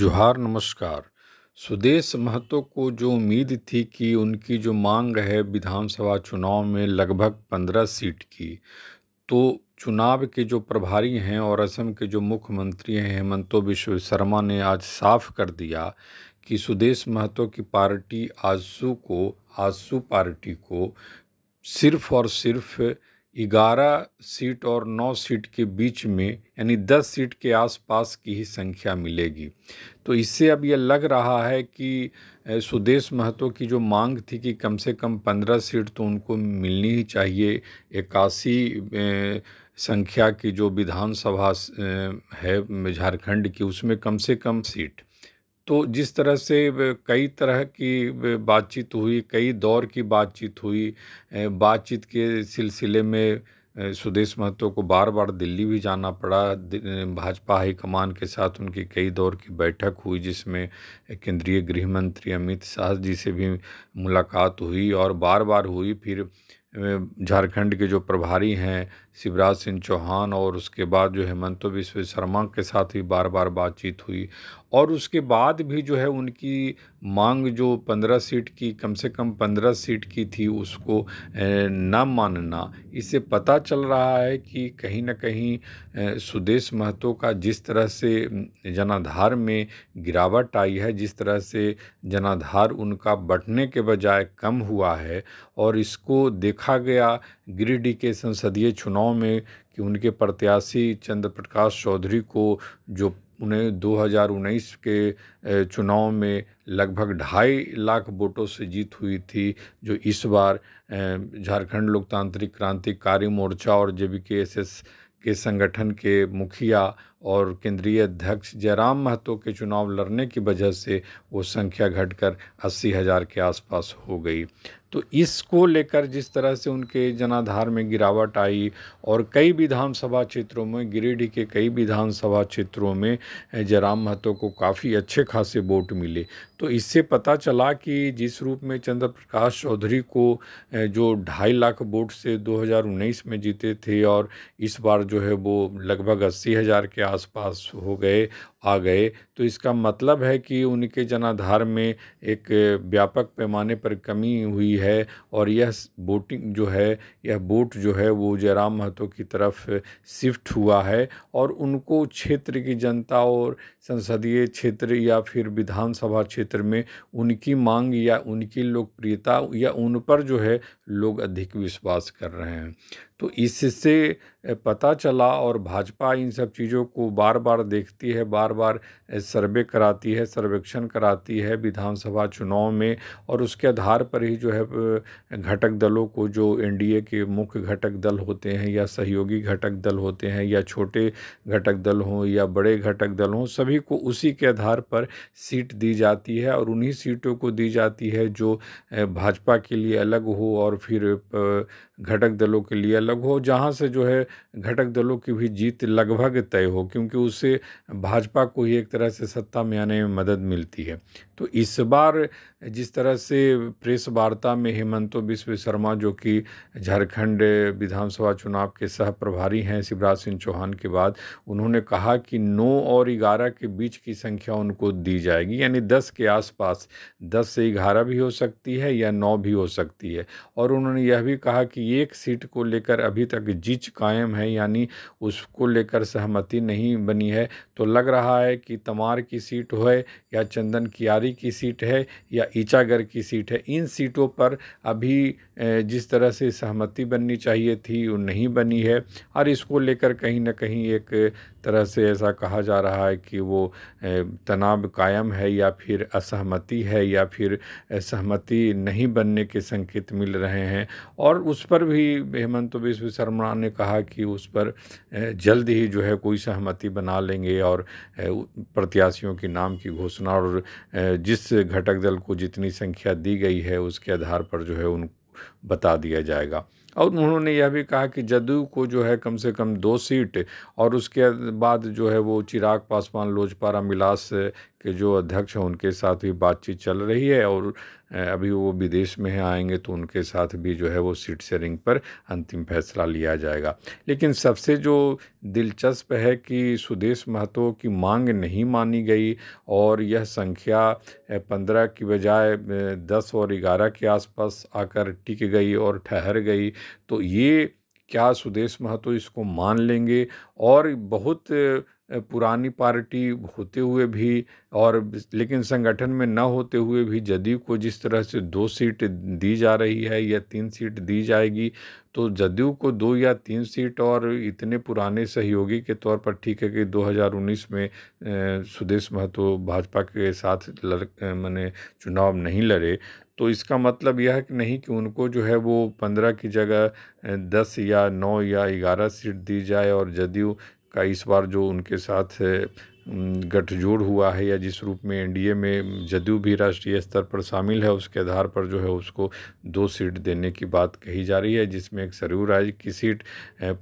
जुहार नमस्कार सुदेश महतो को जो उम्मीद थी कि उनकी जो मांग है विधानसभा चुनाव में लगभग पंद्रह सीट की तो चुनाव के जो प्रभारी हैं और असम के जो मुख्यमंत्री हैं हेमंतो विश्व शर्मा ने आज साफ कर दिया कि सुदेश महतो की पार्टी आजसू को आजसू पार्टी को सिर्फ़ और सिर्फ़ ग्यारह सीट और नौ सीट के बीच में यानी दस सीट के आसपास की ही संख्या मिलेगी तो इससे अब यह लग रहा है कि सुदेश महतो की जो मांग थी कि कम से कम पंद्रह सीट तो उनको मिलनी ही चाहिए इक्यासी संख्या की जो विधानसभा है झारखंड की उसमें कम से कम सीट तो जिस तरह से कई तरह की बातचीत हुई कई दौर की बातचीत हुई बातचीत के सिलसिले में सुदेश महतो को बार बार दिल्ली भी जाना पड़ा भाजपा हाईकमान के साथ उनकी कई दौर की बैठक हुई जिसमें केंद्रीय गृह मंत्री अमित शाह जी से भी मुलाकात हुई और बार बार हुई फिर झारखंड के जो प्रभारी हैं शिवराज सिंह चौहान और उसके बाद जो हेमंत विश्व शर्मा के साथ भी बार बार बातचीत हुई और उसके बाद भी जो है उनकी मांग जो पंद्रह सीट की कम से कम पंद्रह सीट की थी उसको न मानना इससे पता चल रहा है कि कहीं ना कहीं सुदेश महतो का जिस तरह से जनाधार में गिरावट आई है जिस तरह से जनाधार उनका बढ़ने के बजाय कम हुआ है और इसको देख देखा गया गिरिडीह के संसदीय चुनाव में कि उनके प्रत्याशी चंद्र प्रकाश चौधरी को जो उन्हें 2019 के चुनाव में लगभग ढाई लाख वोटों से जीत हुई थी जो इस बार झारखंड लोकतांत्रिक क्रांतिकारी मोर्चा और जे के एस के संगठन के मुखिया और केंद्रीय अध्यक्ष जयराम महतो के चुनाव लड़ने की वजह से वो संख्या घटकर अस्सी हज़ार के आसपास हो गई तो इसको लेकर जिस तरह से उनके जनाधार में गिरावट आई और कई विधानसभा क्षेत्रों में गिरिडीह के कई विधानसभा क्षेत्रों में जयराम महतो को काफ़ी अच्छे खासे वोट मिले तो इससे पता चला कि जिस रूप में चंद्र प्रकाश चौधरी को जो ढाई लाख वोट से 2019 में जीते थे और इस बार जो है वो लगभग अस्सी हज़ार के आसपास हो गए आ गए तो इसका मतलब है कि उनके जनाधार में एक व्यापक पैमाने पर कमी हुई है और यह वोटिंग जो है यह वोट जो है वो जयराम महतो की तरफ शिफ्ट हुआ है और उनको क्षेत्र की जनता और संसदीय क्षेत्र या फिर विधानसभा क्षेत्र में उनकी मांग या उनकी लोकप्रियता या उन पर जो है लोग अधिक विश्वास कर रहे हैं तो इससे पता चला और भाजपा इन सब चीज़ों को बार बार देखती है बार बार बार सर्वे कराती है सर्वेक्षण कराती है विधानसभा चुनाव में और उसके आधार पर ही जो है घटक दलों को जो एनडीए के मुख्य घटक दल होते हैं या सहयोगी घटक दल होते हैं या छोटे घटक दल हों या बड़े घटक दल हों सभी को उसी के आधार पर सीट दी जाती है और उन्हीं सीटों को दी जाती है जो भाजपा के लिए अलग हो और फिर घटक दलों के लिए अलग हो जहाँ से जो है घटक दलों की भी जीत लगभग तय हो क्योंकि उससे भाजपा को ही एक तरह से सत्ता में आने में मदद मिलती है तो इस बार जिस तरह से प्रेस वार्ता में हेमंतो विश्व शर्मा जो कि झारखंड विधानसभा चुनाव के सह प्रभारी हैं शिवराज सिंह चौहान के बाद उन्होंने कहा कि नौ और ग्यारह के बीच की संख्या उनको दी जाएगी यानी दस के आसपास दस से ग्यारह भी हो सकती है या नौ भी हो सकती है और उन्होंने यह भी कहा कि एक सीट को लेकर अभी तक जिच कायम है यानी उसको लेकर सहमति नहीं बनी है तो लग रहा है कि तमार की सीट है या चंदन कियारी की सीट है या ईचागर की सीट है इन सीटों पर अभी जिस तरह से सहमति बननी चाहिए थी वो नहीं बनी है और इसको लेकर कहीं ना कहीं एक तरह से ऐसा कहा जा रहा है कि वो तनाव कायम है या फिर असहमति है या फिर सहमति नहीं बनने के संकेत मिल रहे हैं और उस पर भी हेमंत विश्व शर्मा ने कहा कि उस पर जल्द ही जो है कोई सहमति बना लेंगे और प्रत्याशियों के नाम की घोषणा और जिस घटक दल को जितनी संख्या दी गई है उसके आधार पर जो है उन बता दिया जाएगा और उन्होंने यह भी कहा कि जदयू को जो है कम से कम दो सीट और उसके बाद जो है वो चिराग पासवान लोजपारा मिलास के जो अध्यक्ष हैं उनके साथ भी बातचीत चल रही है और अभी वो विदेश में हैं आएंगे तो उनके साथ भी जो है वो सीट शेयरिंग पर अंतिम फैसला लिया जाएगा लेकिन सबसे जो दिलचस्प है कि सुदेश महतो की मांग नहीं मानी गई और यह संख्या पंद्रह की बजाय दस और ग्यारह के आसपास आकर टिक गई और ठहर गई तो ये क्या सुदेश महतो इसको मान लेंगे और बहुत पुरानी पार्टी होते हुए भी और लेकिन संगठन में न होते हुए भी जदयू को जिस तरह से दो सीट दी जा रही है या तीन सीट दी जाएगी तो जदयू को दो या तीन सीट और इतने पुराने सहयोगी के तौर पर ठीक है कि 2019 में सुदेश महतो भाजपा के साथ लड़ मैंने चुनाव नहीं लड़े तो इसका मतलब यह है कि नहीं कि उनको जो है वो पंद्रह की जगह दस या नौ या ग्यारह सीट दी जाए और जदयू का इस बार जो उनके साथ गठजोड़ हुआ है या जिस रूप में एनडीए में जदयू भी राष्ट्रीय स्तर पर शामिल है उसके आधार पर जो है उसको दो सीट देने की बात कही जा रही है जिसमें एक सरयू राज की सीट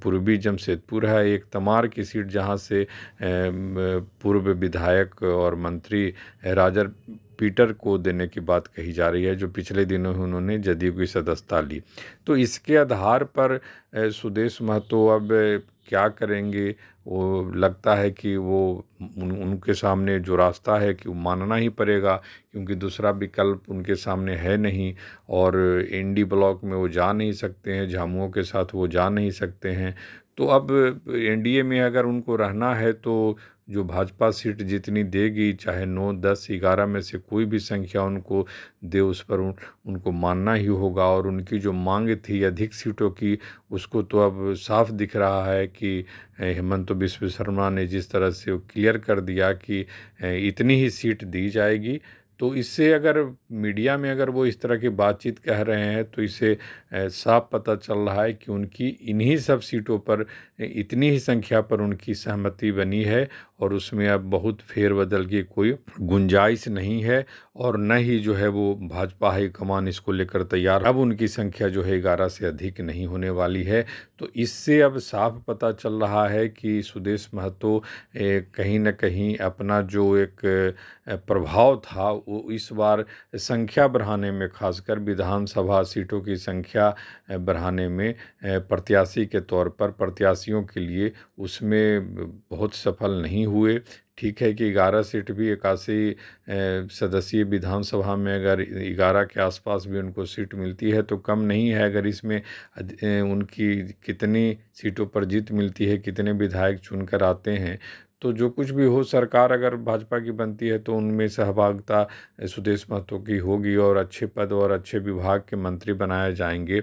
पूर्वी जमशेदपुर है एक तमार की सीट जहां से पूर्व विधायक और मंत्री राजर पीटर को देने की बात कही जा रही है जो पिछले दिनों उन्होंने जदयू की सदस्यता ली तो इसके आधार पर सुदेश महतो अब क्या करेंगे वो लगता है कि वो उन, उनके सामने जो रास्ता है कि वो मानना ही पड़ेगा क्योंकि दूसरा विकल्प उनके सामने है नहीं और एनडी ब्लॉक में वो जा नहीं सकते हैं झामुओं के साथ वो जा नहीं सकते हैं तो अब एनडीए में अगर उनको रहना है तो जो भाजपा सीट जितनी देगी चाहे नौ दस ग्यारह में से कोई भी संख्या उनको देव उस पर उन, उनको मानना ही होगा और उनकी जो मांग थी अधिक सीटों की उसको तो अब साफ दिख रहा है कि हेमंत तो विश्व शर्मा ने जिस तरह से वो क्लियर कर दिया कि इतनी ही सीट दी जाएगी तो इससे अगर मीडिया में अगर वो इस तरह की बातचीत कह रहे हैं तो इसे साफ पता चल रहा है कि उनकी इन्हीं सब सीटों पर इतनी ही संख्या पर उनकी सहमति बनी है और उसमें अब बहुत फेर बदल की कोई गुंजाइश नहीं है और न ही जो है वो भाजपा हाईकमान इसको लेकर तैयार अब उनकी संख्या जो है ग्यारह से अधिक नहीं होने वाली है तो इससे अब साफ पता चल रहा है कि सुदेश महतो कहीं ना कहीं अपना जो एक प्रभाव था वो इस बार संख्या बढ़ाने में खासकर विधानसभा सीटों की संख्या बढ़ाने में प्रत्याशी के तौर पर प्रत्याशियों के लिए उसमें बहुत सफल नहीं हुए ठीक है कि ग्यारह सीट भी इक्यासी सदस्यीय विधानसभा में अगर ग्यारह के आसपास भी उनको सीट मिलती है तो कम नहीं है अगर इसमें उनकी कितनी सीटों पर जीत मिलती है कितने विधायक चुनकर आते हैं तो जो कुछ भी हो सरकार अगर भाजपा की बनती है तो उनमें सहभागिता सुदेश महतो की होगी और अच्छे पद और अच्छे विभाग के मंत्री बनाए जाएंगे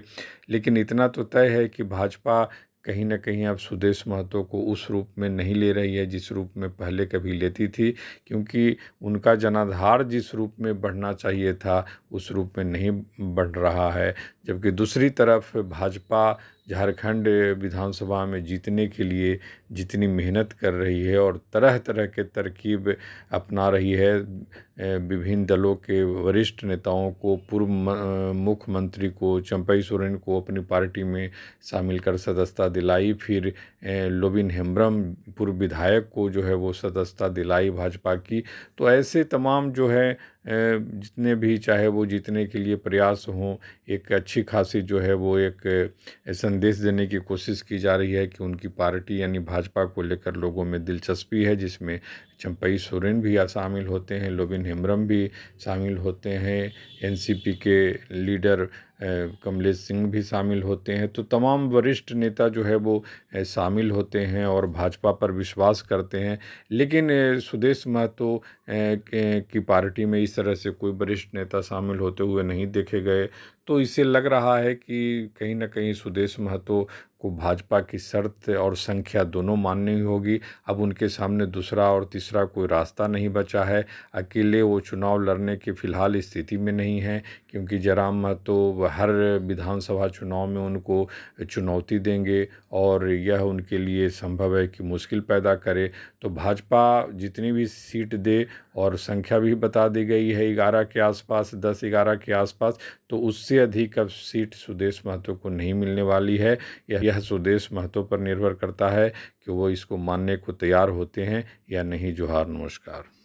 लेकिन इतना तो तय है कि भाजपा कहीं ना कहीं अब सुदेश महतो को उस रूप में नहीं ले रही है जिस रूप में पहले कभी लेती थी क्योंकि उनका जनाधार जिस रूप में बढ़ना चाहिए था उस रूप में नहीं बढ़ रहा है जबकि दूसरी तरफ भाजपा झारखंड विधानसभा में जीतने के लिए जितनी मेहनत कर रही है और तरह तरह के तरकीब अपना रही है विभिन्न दलों के वरिष्ठ नेताओं को पूर्व मुख्यमंत्री को चंपई सोरेन को अपनी पार्टी में शामिल कर सदस्यता दिलाई फिर लोबिन हेम्ब्रम पूर्व विधायक को जो है वो सदस्यता दिलाई भाजपा की तो ऐसे तमाम जो है जितने भी चाहे वो जीतने के लिए प्रयास हों एक अच्छी खासी जो है वो एक संदेश देने की कोशिश की जा रही है कि उनकी पार्टी यानी भाजपा को लेकर लोगों में दिलचस्पी है जिसमें चंपई सोरेन भी शामिल होते हैं लोबिन हेम्ब्रम भी शामिल होते हैं एनसीपी के लीडर कमलेश सिंह भी शामिल होते हैं तो तमाम वरिष्ठ नेता जो है वो शामिल होते हैं और भाजपा पर विश्वास करते हैं लेकिन सुदेश महतो की पार्टी में इस तरह से कोई वरिष्ठ नेता शामिल होते हुए नहीं देखे गए तो इसे लग रहा है कि कहीं ना कहीं सुदेश महतो को भाजपा की शर्त और संख्या दोनों माननी होगी अब उनके सामने दूसरा और तीसरा कोई रास्ता नहीं बचा है अकेले वो चुनाव लड़ने की फ़िलहाल स्थिति में नहीं है क्योंकि जयराम महतो हर विधानसभा चुनाव में उनको चुनौती देंगे और यह उनके लिए संभव है कि मुश्किल पैदा करे तो भाजपा जितनी भी सीट दे और संख्या भी बता दी गई है ग्यारह के आसपास दस ग्यारह के आसपास तो उससे अधिक अब सीट सुदेश महतो को नहीं मिलने वाली है यह सुदेश महतो पर निर्भर करता है कि वो इसको मानने को तैयार होते हैं या नहीं जोहार नमस्कार